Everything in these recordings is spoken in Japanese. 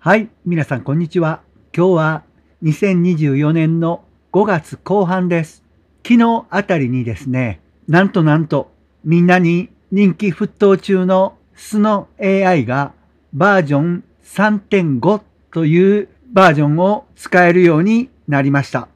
はい、皆さんこんにちは。今日は2024年の5月後半です。昨日あたりにですね、なんとなんとみんなに人気沸騰中のスの AI がバージョン3.5というバージョンを使えるようになりました。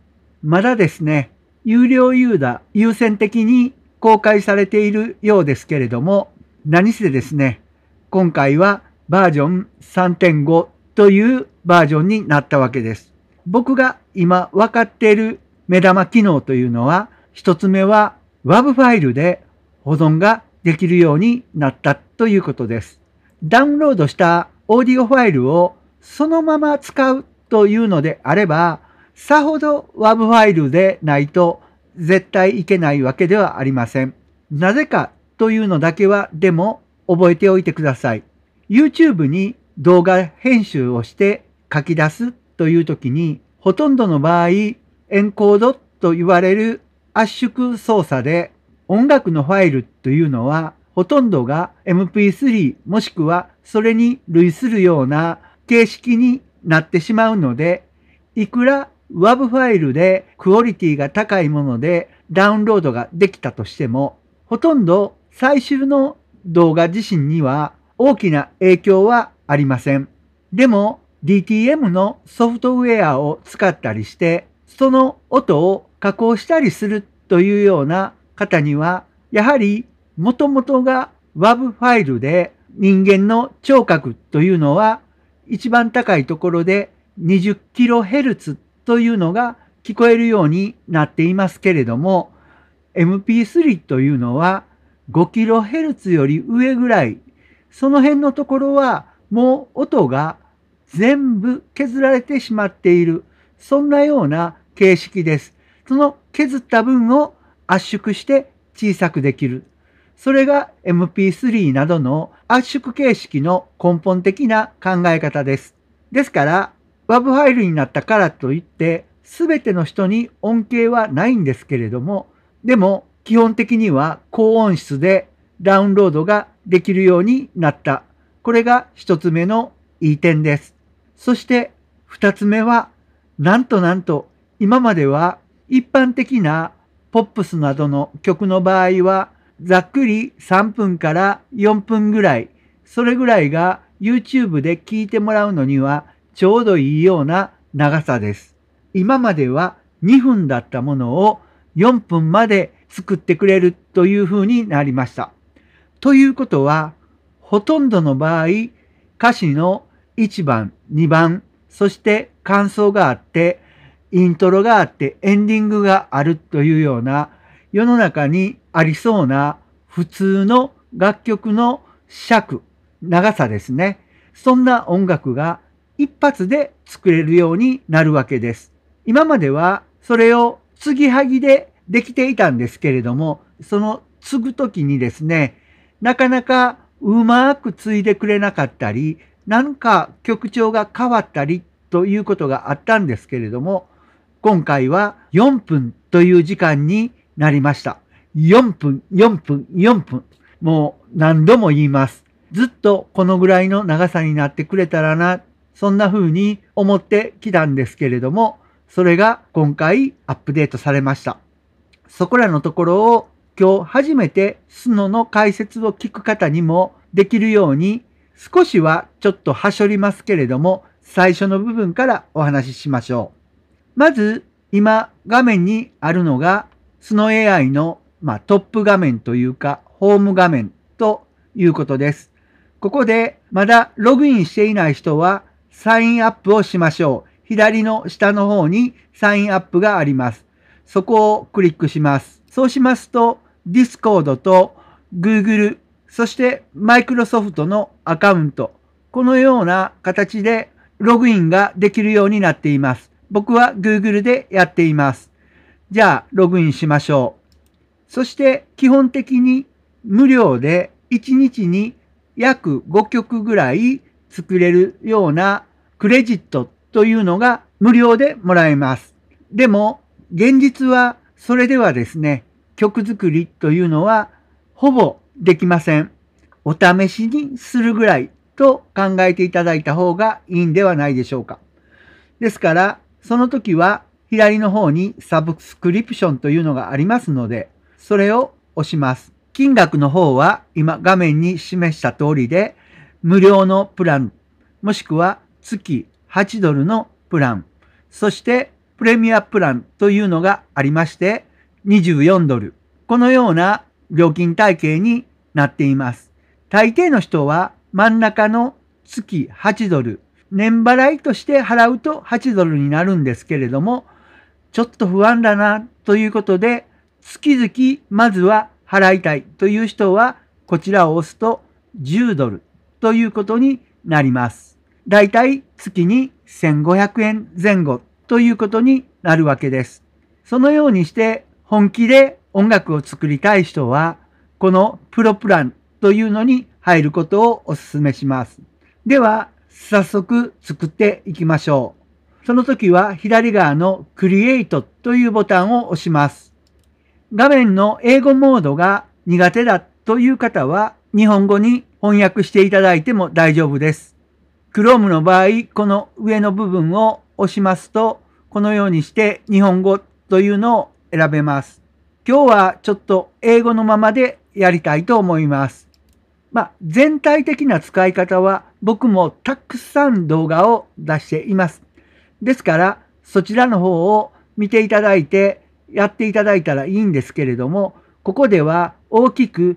まだですね、有料ユーザー優先的に公開されているようですけれども、何せですね、今回はバージョン3.5というバージョンになったわけです。僕が今分かっている目玉機能というのは、一つ目は WAV ファイルで保存ができるようになったということです。ダウンロードしたオーディオファイルをそのまま使うというのであれば、さほど WAV ファイルでないと絶対いけないわけではありません。なぜかというのだけはでも覚えておいてください。YouTube に動画編集をして書き出すという時に、ほとんどの場合、エンコードと言われる圧縮操作で音楽のファイルというのはほとんどが MP3 もしくはそれに類するような形式になってしまうので、いくら WAV ファイルでクオリティが高いものでダウンロードができたとしても、ほとんど最終の動画自身には大きな影響はありません。でも DTM のソフトウェアを使ったりして、その音を加工したりするというような方には、やはり元々が WAV ファイルで人間の聴覚というのは一番高いところで 20kHz というのが聞こえるようになっていますけれども MP3 というのは 5kHz より上ぐらいその辺のところはもう音が全部削られてしまっている。そんなような形式です。その削った分を圧縮して小さくできる。それが MP3 などの圧縮形式の根本的な考え方です。ですから、WAV ファイルになったからといって、すべての人に恩恵はないんですけれども、でも基本的には高音質でダウンロードができるようになった。これが一つ目のいい点です。そして二つ目は、なんとなんと今までは一般的なポップスなどの曲の場合は、ざっくり3分から4分ぐらい、それぐらいが YouTube で聴いてもらうのにはちょうどいいような長さです。今までは2分だったものを4分まで作ってくれるという風になりました。ということは、ほとんどの場合、歌詞の1番、2番、そして感想があって、イントロがあってエンディングがあるというような世の中にありそうな普通の楽曲の尺、長さですね。そんな音楽が一発で作れるようになるわけです。今まではそれを継ぎはぎでできていたんですけれども、その継ぐ時にですね、なかなかうまく継いでくれなかったり、なんか曲調が変わったりということがあったんですけれども、今回は4分という時間になりました。4分、4分、4分。もう何度も言います。ずっとこのぐらいの長さになってくれたらな、そんな風に思ってきたんですけれども、それが今回アップデートされました。そこらのところを今日初めてスノの解説を聞く方にもできるように少しはちょっとはしょりますけれども最初の部分からお話ししましょう。まず今画面にあるのがスノ AI の、まあ、トップ画面というかホーム画面ということです。ここでまだログインしていない人はサインアップをしましょう。左の下の方にサインアップがあります。そこをクリックします。そうしますと Discord と Google、そして Microsoft のアカウント、このような形でログインができるようになっています。僕は Google でやっています。じゃあ、ログインしましょう。そして、基本的に無料で1日に約5曲ぐらい作れるようなクレジットというのが無料でもらえます。でも、現実はそれではですね、曲作りというのはほぼできません。お試しにするぐらいと考えていただいた方がいいんではないでしょうか。ですから、その時は左の方にサブスクリプションというのがありますので、それを押します。金額の方は今画面に示した通りで、無料のプラン、もしくは月8ドルのプラン、そしてプレミアプランというのがありまして、24ドル。このような料金体系になっています。大抵の人は真ん中の月8ドル、年払いとして払うと8ドルになるんですけれども、ちょっと不安だなということで、月々まずは払いたいという人は、こちらを押すと10ドルということになります。だいたい月に1500円前後ということになるわけです。そのようにして本気で音楽を作りたい人は、このプロプランというのに入ることをお勧めします。では、早速作っていきましょう。その時は左側の Create というボタンを押します。画面の英語モードが苦手だという方は日本語に翻訳していただいても大丈夫です。Chrome の場合、この上の部分を押しますと、このようにして日本語というのを選べます。今日はちょっと英語のままでやりたいと思います。まあ、全体的な使い方は僕もたくさん動画を出しています。ですからそちらの方を見ていただいてやっていただいたらいいんですけれども、ここでは大きく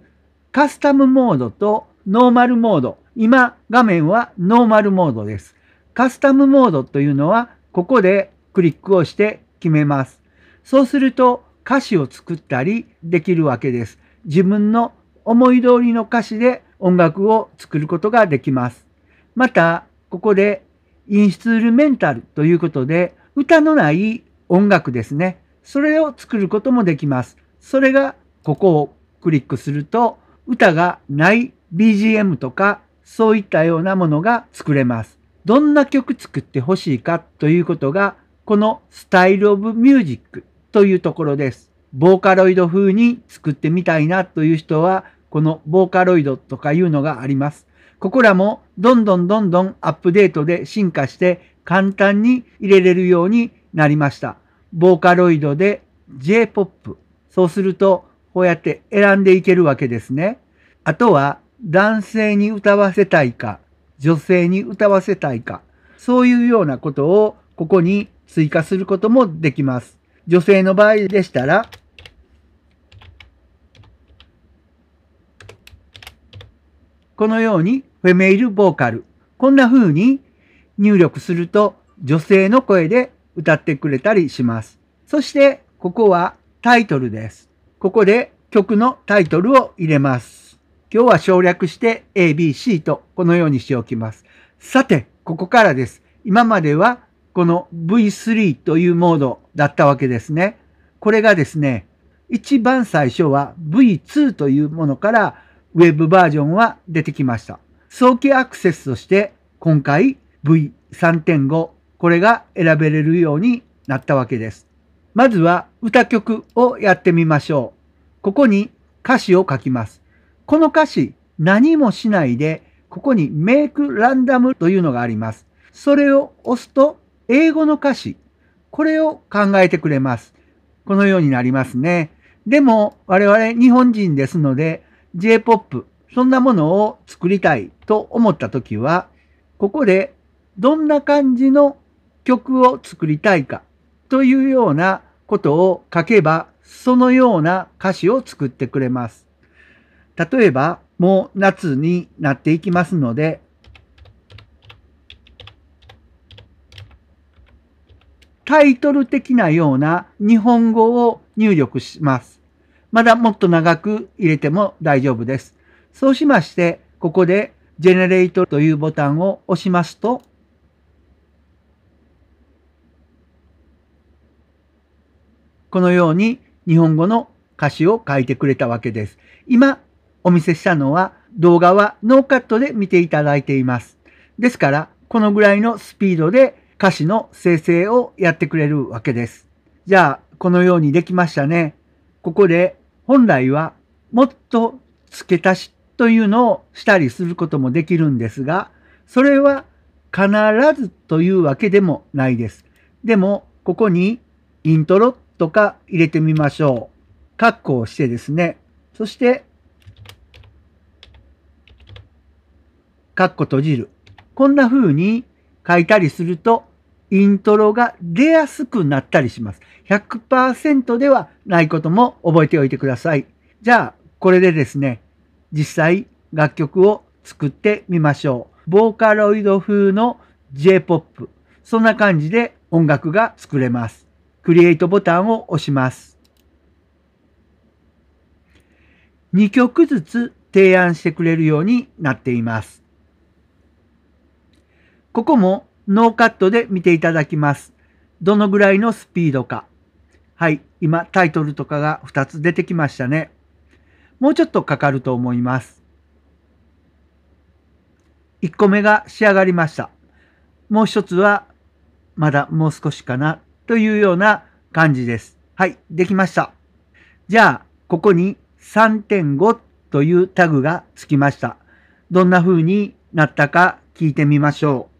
カスタムモードとノーマルモード。今画面はノーマルモードです。カスタムモードというのはここでクリックをして決めます。そうすると歌詞を作ったりできるわけです。自分の思い通りの歌詞で音楽を作ることができます。また、ここでインストゥルメンタルということで、歌のない音楽ですね。それを作ることもできます。それが、ここをクリックすると、歌がない BGM とか、そういったようなものが作れます。どんな曲作ってほしいかということが、このスタイルオブミュージックというところです。ボーカロイド風に作ってみたいなという人は、このボーカロイドとかいうのがあります。ここらもどんどんどんどんアップデートで進化して簡単に入れれるようになりました。ボーカロイドで J-POP。そうすると、こうやって選んでいけるわけですね。あとは、男性に歌わせたいか、女性に歌わせたいか、そういうようなことをここに追加することもできます。女性の場合でしたら、このようにフェメイルボーカル。こんな風に入力すると女性の声で歌ってくれたりします。そしてここはタイトルです。ここで曲のタイトルを入れます。今日は省略して ABC とこのようにしておきます。さて、ここからです。今まではこの V3 というモードだったわけですね。これがですね、一番最初は V2 というものから Web バージョンは出てきました。早期アクセスとして今回 V3.5 これが選べれるようになったわけです。まずは歌曲をやってみましょう。ここに歌詞を書きます。この歌詞何もしないでここに Make Random というのがあります。それを押すと英語の歌詞、これを考えてくれます。このようになりますね。でも、我々日本人ですので、J-POP、そんなものを作りたいと思ったときは、ここでどんな感じの曲を作りたいかというようなことを書けば、そのような歌詞を作ってくれます。例えば、もう夏になっていきますので、タイトル的なような日本語を入力します。まだもっと長く入れても大丈夫です。そうしまして、ここで Generate というボタンを押しますと、このように日本語の歌詞を書いてくれたわけです。今お見せしたのは動画はノーカットで見ていただいています。ですから、このぐらいのスピードで歌詞の生成をやってくれるわけです。じゃあ、このようにできましたね。ここで本来はもっと付け足しというのをしたりすることもできるんですが、それは必ずというわけでもないです。でも、ここにイントロとか入れてみましょう。カッコをしてですね。そして、カッコ閉じる。こんな風に書いたりすると、イントロが出やすくなったりします。100%ではないことも覚えておいてください。じゃあ、これでですね、実際楽曲を作ってみましょう。ボーカロイド風の J-POP。そんな感じで音楽が作れます。クリエイトボタンを押します。2曲ずつ提案してくれるようになっています。ここもノーカットで見ていただきます。どのぐらいのスピードか。はい、今タイトルとかが2つ出てきましたね。もうちょっとかかると思います。1個目が仕上がりました。もう一つはまだもう少しかなというような感じです。はい、できました。じゃあ、ここに3.5というタグがつきました。どんな風になったか聞いてみましょう。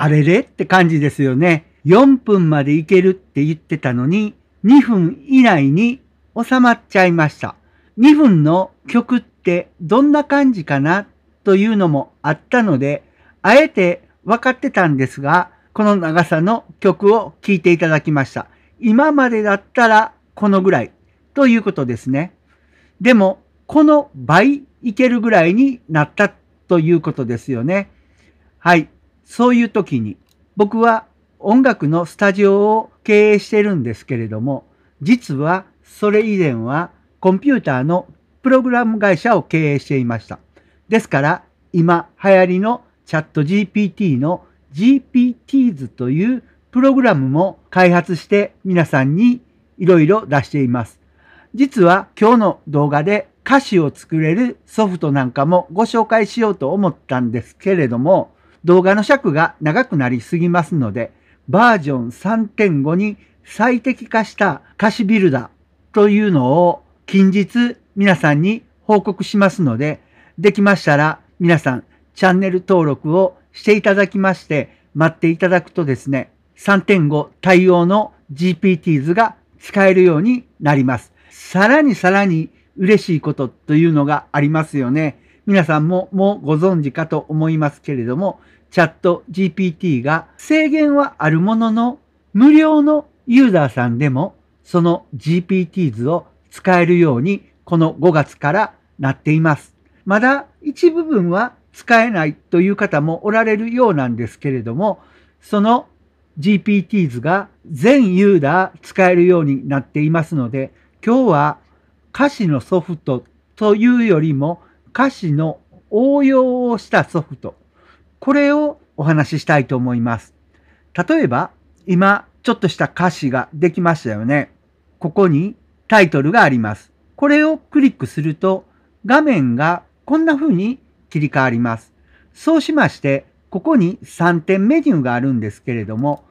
あれれって感じですよね。4分までいけるって言ってたのに、2分以内に収まっちゃいました。2分の曲ってどんな感じかなというのもあったので、あえて分かってたんですが、この長さの曲を聴いていただきました。今までだったらこのぐらいということですね。でも、この倍いけるぐらいになったということですよね。はい。そういう時に、僕は音楽のスタジオを経営してるんですけれども、実はそれ以前はコンピューターのプログラム会社を経営していました。ですから、今流行りのチャット GPT の GPTs というプログラムも開発して皆さんにいろいろ出しています。実は今日の動画で歌詞を作れるソフトなんかもご紹介しようと思ったんですけれども、動画の尺が長くなりすぎますので、バージョン3.5に最適化した歌詞ビルダーというのを近日皆さんに報告しますので、できましたら皆さんチャンネル登録をしていただきまして、待っていただくとですね、3.5対応の GPT 図が使えるようになります。さらにさらに嬉しいことというのがありますよね。皆さんももうご存知かと思いますけれども、チャット GPT が制限はあるものの、無料のユーザーさんでも、その GPT 図を使えるように、この5月からなっています。まだ一部分は使えないという方もおられるようなんですけれども、その GPT 図が全ユーザー使えるようになっていますので、今日は歌詞のソフトというよりも歌詞の応用をしたソフト、これをお話ししたいと思います。例えば、今、ちょっとした歌詞ができましたよね。ここにタイトルがあります。これをクリックすると、画面がこんな風に切り替わります。そうしまして、ここに3点メニューがあるんですけれども、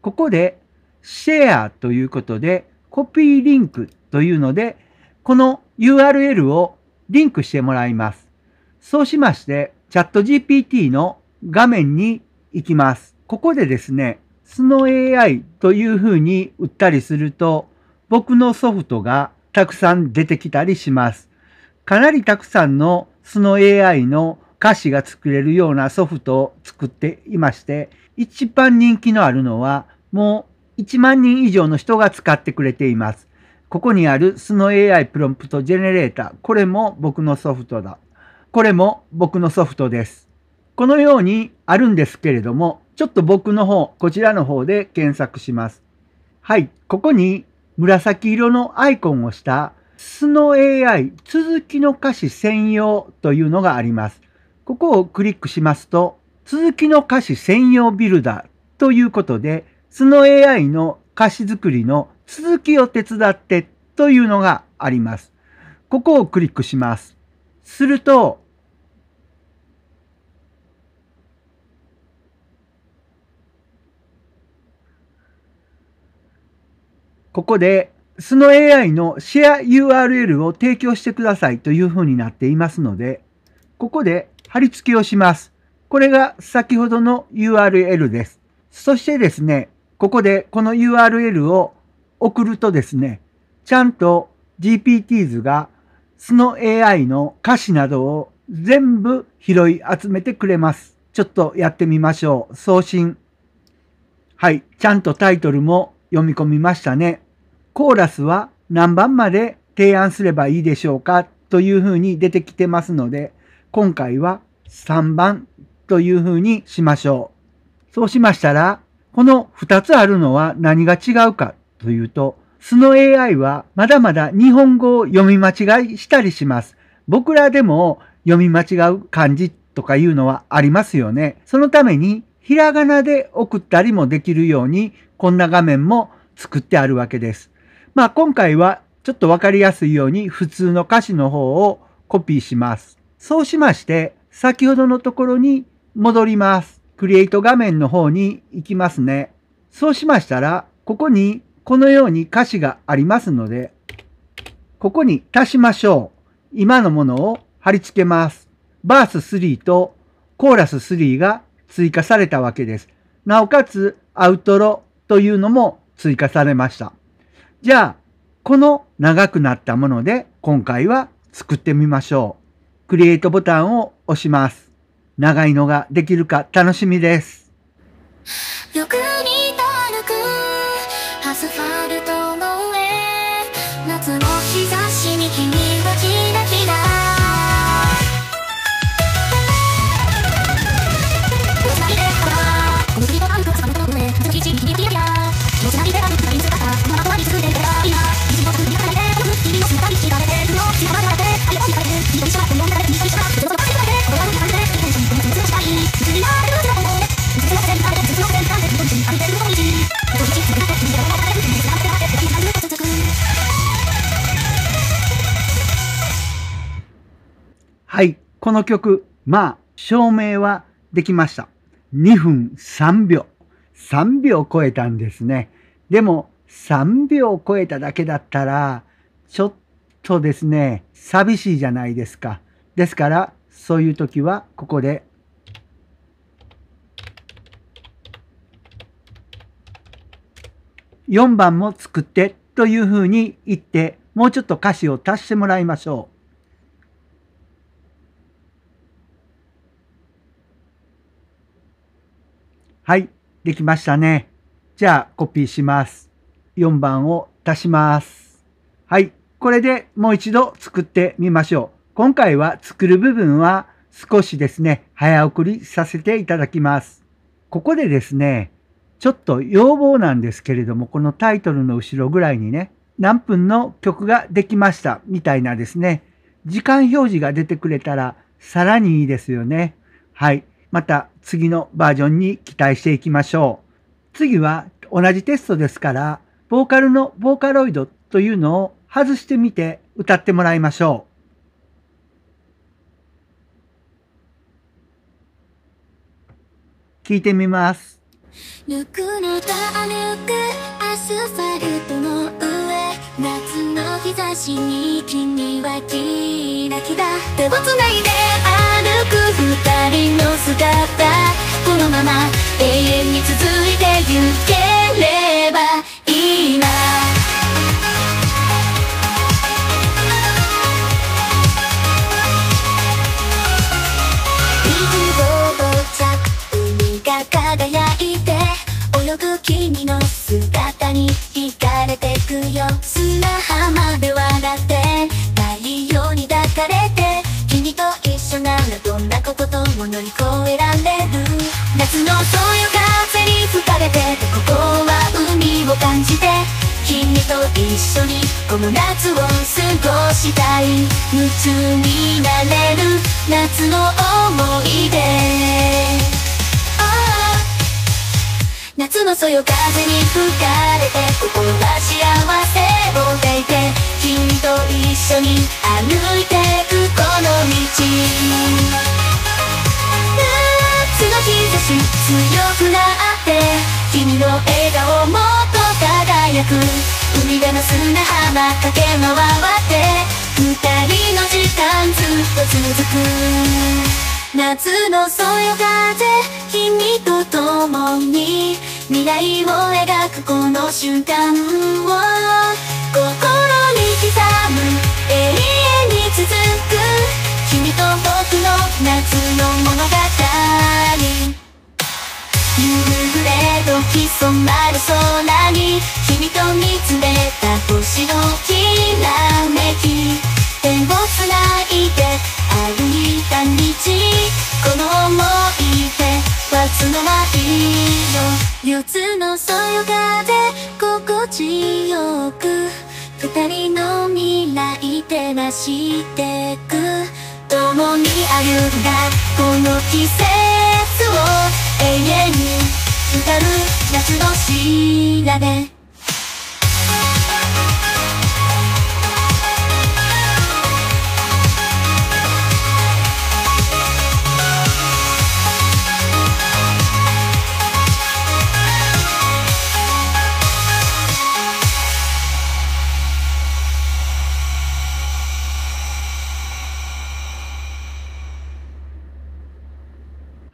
ここでシェアということで、コピーリンクというので、この URL をリンクしてもらいます。そうしまして、チャット GPT の画面に行きます。ここでですね、スノ AI というふうに売ったりすると、僕のソフトがたくさん出てきたりします。かなりたくさんのスノ AI の歌詞が作れるようなソフトを作っていまして、一番人気のあるのは、もう1万人以上の人が使ってくれています。ここにある o w AI プロンプトジェネレータこれも僕のソフトだ。これも僕のソフトです。このようにあるんですけれども、ちょっと僕の方、こちらの方で検索します。はい、ここに紫色のアイコンをした o w AI 続きの歌詞専用というのがあります。ここをクリックしますと、続きの歌詞専用ビルダーということで、o w AI の歌詞作りの続きを手伝ってというのがあります。ここをクリックします。すると、ここで、その AI のシェア URL を提供してくださいというふうになっていますので、ここで貼り付けをします。これが先ほどの URL です。そしてですね、ここでこの URL を送るとですね、ちゃんと GPTs がその AI の歌詞などを全部拾い集めてくれます。ちょっとやってみましょう。送信。はい、ちゃんとタイトルも読み込みましたね。コーラスは何番まで提案すればいいでしょうかというふうに出てきてますので、今回は3番というふうにしましょう。そうしましたら、この2つあるのは何が違うかというと、その AI はまだまだ日本語を読み間違いしたりします。僕らでも読み間違う漢字とかいうのはありますよね。そのために、ひらがなで送ったりもできるように、こんな画面も作ってあるわけです。まあ今回はちょっとわかりやすいように普通の歌詞の方をコピーします。そうしまして、先ほどのところに戻ります。クリエイト画面の方に行きますね。そうしましたら、ここにこのように歌詞がありますので、ここに足しましょう。今のものを貼り付けます。バース3とコーラス3が追加されたわけです。なおかつ、アウトロというのも追加されました。じゃあ、この長くなったもので今回は作ってみましょう。クリエイトボタンを押します。長いのができるか楽しみです。アスファルトはい、この曲、まあ、証明はできました。2分3秒。3秒超えたんですね。でも、3秒超えただけだったら、ちょっとですね、寂しいじゃないですか。ですから、そういう時は、ここで、4番も作ってというふうに言って、もうちょっと歌詞を足してもらいましょう。はい、できましたね。じゃあコピーします。4番を足します。はい、これでもう一度作ってみましょう。今回は作る部分は少しですね、早送りさせていただきます。ここでですね、ちょっと要望なんですけれども、このタイトルの後ろぐらいにね、何分の曲ができましたみたいなですね、時間表示が出てくれたらさらにいいですよね。はい。また次のバージョンに期待していきましょう。次は同じテストですから、ボーカルのボーカロイドというのを外してみて歌ってもらいましょう。聞いてみます。日差しに君はキラキラ手をつないで歩く二人の姿このまま永遠に続いてゆければいいな海が輝いて泳ぐ君の姿よ砂浜で笑って太陽に抱かれて君と一緒ならどんなこととも乗り越えられる夏のそよ風に吹かれてここは海を感じて君と一緒にこの夏を過ごしたい夢中になれる夏の思い出夏のそよ風に吹かれて心は幸せを抱いて君と一緒に歩いてくこの道夏の日差し強くなって君の笑顔もっと輝く海辺の砂浜駆け回って二人の時間ずっと続く夏のそよ風君と共に未来を描くこの瞬間を心に刻む永遠に続く君と僕の夏の物語夕暮れ時染まる空に君と見つめた星のきらめき手を繋いで歩いた道この想い夏の舞よ四つのそよ風心地よく二人の未来照らしてく共に歩んだこの季節を永遠に浸る夏の調べ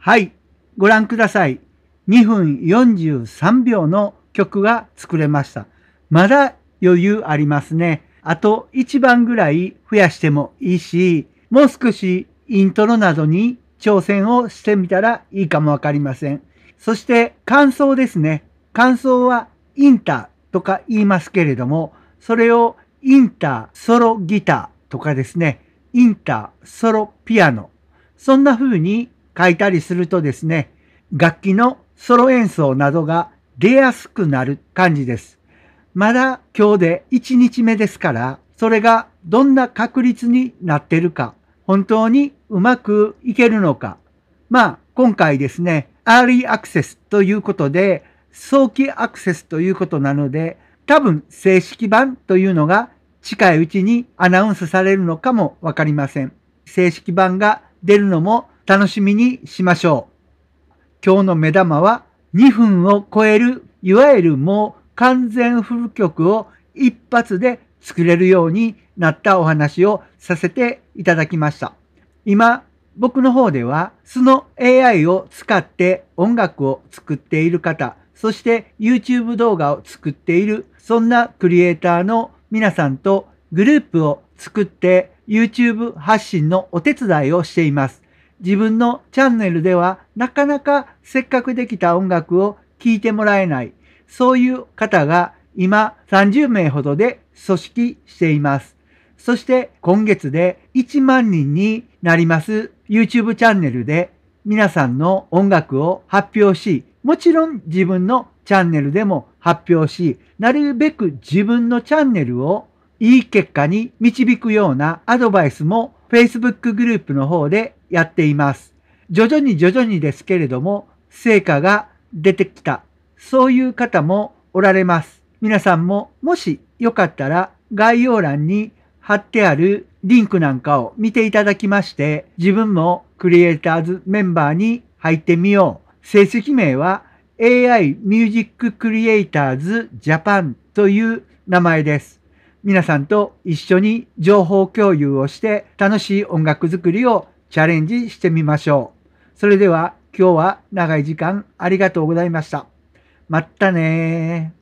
はい、ご覧ください。2分43秒の曲が作れました。まだ余裕ありますね。あと1番ぐらい増やしてもいいし、もう少しイントロなどに挑戦をしてみたらいいかもわかりません。そして感想ですね。感想はインターとか言いますけれども、それをインターソロギターとかですね、インターソロピアノ、そんな風に書いたりするとですね、楽器のソロ演奏などが出やすくなる感じです。まだ今日で1日目ですから、それがどんな確率になってるか、本当にうまくいけるのか。まあ、今回ですね、アーリーアクセスということで、早期アクセスということなので、多分正式版というのが近いうちにアナウンスされるのかもわかりません。正式版が出るのも楽しみにしましょう。今日の目玉は2分を超える、いわゆるもう完全フル曲を一発で作れるようになったお話をさせていただきました。今、僕の方では、その AI を使って音楽を作っている方、そして YouTube 動画を作っている、そんなクリエイターの皆さんとグループを作って YouTube 発信のお手伝いをしています。自分のチャンネルではなかなかせっかくできた音楽を聴いてもらえない、そういう方が今30名ほどで組織しています。そして今月で1万人になります YouTube チャンネルで皆さんの音楽を発表し、もちろん自分のチャンネルでも発表し、なるべく自分のチャンネルをいい結果に導くようなアドバイスも Facebook グループの方でやっています。徐々に徐々にですけれども、成果が出てきた。そういう方もおられます。皆さんももしよかったら概要欄に貼ってあるリンクなんかを見ていただきまして、自分もクリエイターズメンバーに入ってみよう。成績名は AI Music Creators Japan という名前です。皆さんと一緒に情報共有をして楽しい音楽作りをチャレンジしてみましょう。それでは今日は長い時間ありがとうございました。まったね